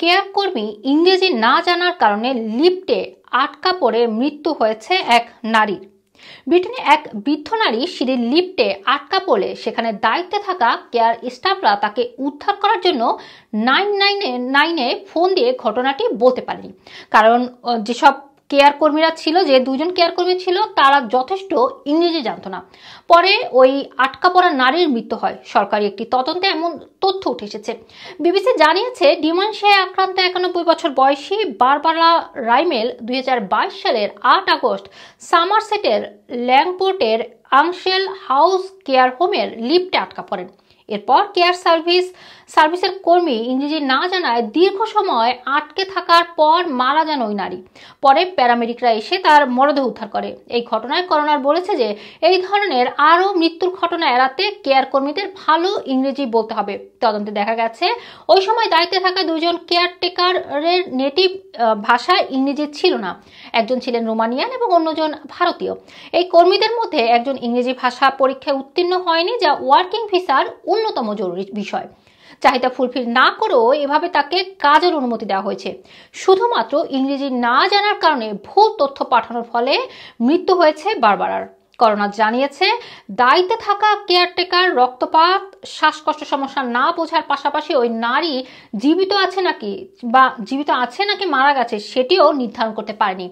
care কর্মী ইংরেজি না জানার কারণে লিফটে আটকা পড়ে মৃত্যু হয়েছে এক নারীর ব্রিটেনে এক বৃদ্ধ নারী সিঁড়ির লিফটে আটকা পড়ে সেখানে দায়িত্বে থাকা কেয়ার স্টাফরা তাকে উদ্ধার করার জন্য নাইন নাইনে নাইনে ফোন দিয়ে ঘটনাটি বলতে পারেনি কারণ যেসব কেয়ার কর্মীরা ছিল যে দুজন কেয়ার কর্মী ছিল তারা যথেষ্ট ইংরেজি জানত না পরে ওই আটকা পড়া নারীর মৃত্যু হয় সরকারি একটি তদন্তে এমন তথ্য উঠে এসেছে বিবিসি জানিয়েছে ডিমানশিয়ায় আক্রান্ত একানব্বই বছর বয়সী বারবারা রাইমেল দুই সালের আট আগস্ট সামারসেটের ল্যাংপোর্টের আংশেল হাউস কেয়ার হোমের লিফটে আটকা পড়েন এরপর কেয়ার সার্ভিস সার্ভিসের কর্মী ইংরেজি না জানায় দীর্ঘ সময় আটকে থাকার পর মারা যান ওই নারী পরে প্যারামেডিকরা এসে তার মরদেহ উদ্ধার করে এই ঘটনায় করোনার বলেছে যে এই ধরনের আরও মৃত্যুর ঘটনা এড়াতে কেয়ার কর্মীদের ভালো ইংরেজি বলতে হবে তদন্তে দেখা গেছে ওই সময় দায়িত্বে থাকা দুজন কেয়ারটেকারের নেটিভ ভাষা ইংরেজি ছিল না একজন ছিলেন রোমানিয়ান এবং অন্যজন ভারতীয় এই কর্মীদের মধ্যে একজন ইংরেজি ভাষা পরীক্ষায় উত্তীর্ণ হয়নি যা ওয়ার্কিং ভিসার অন্যতম জরুরি বিষয় চাহিদা ফুলফিল না করেও এভাবে তাকে কাজের অনুমতি দেওয়া হয়েছে শুধুমাত্র ইংরেজি না জানার কারণে ভুল তথ্য পাঠানোর ফলে মৃত্যু হয়েছে বারবারার করোনা জানিয়েছে দায়িত্বে থাকা কেয়ারটেকার রক্তপাত শ্বাসকষ্ট সমস্যা না বোঝার পাশাপাশি ওই নারী জীবিত আছে নাকি বা জীবিত আছে নাকি মারা গেছে সেটিও নির্ধারণ করতে পারেনি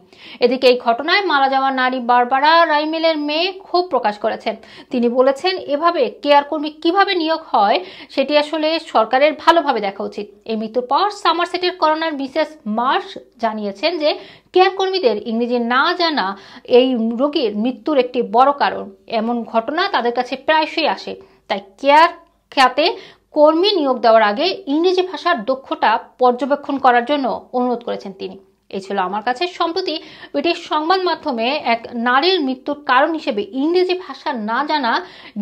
এদিকে এই ঘটনায় মারা যাওয়া নারী বারবারা রাইমেলের মেয়ে ক্ষোভ প্রকাশ করেছেন তিনি বলেছেন এভাবে কেয়ার কর্মী কিভাবে নিয়োগ হয় সেটি আসলে সরকারের ভালোভাবে দেখা উচিত এই মৃত্যুর পর সামারসেটের করোনার বিশেষ মার্শ জানিয়েছেন যে কেয়ার কর্মীদের ইংরেজি না জানা এই রোগীর মৃত্যুর একটি বড় কারণ এমন ঘটনা তাদের কাছে প্রায়শই আসে তাই কেয়ার খ্যাতে কর্মী নিয়োগ দেওয়ার আগে ইংরেজি ভাষার দক্ষতা পর্যবেক্ষণ করার জন্য অনুরোধ করেছেন তিনি এই ছিল আমার কাছে সম্প্রতি ব্রিটিশ সংবাদ মাধ্যমে এক নারীর মৃত্যুর কারণ হিসেবে ইংরেজি ভাষা না জানা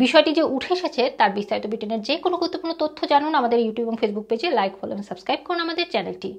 বিষয়টি যে উঠে এসেছে তার বিস্তারিত ব্রিটেনের যে কোনো গুরুত্বপূর্ণ তথ্য জানুন আমাদের ইউটিউব এবং ফেসবুক পেজে লাইক ফলো এবং সাবস্ক্রাইব করুন আমাদের চ্যানেলটি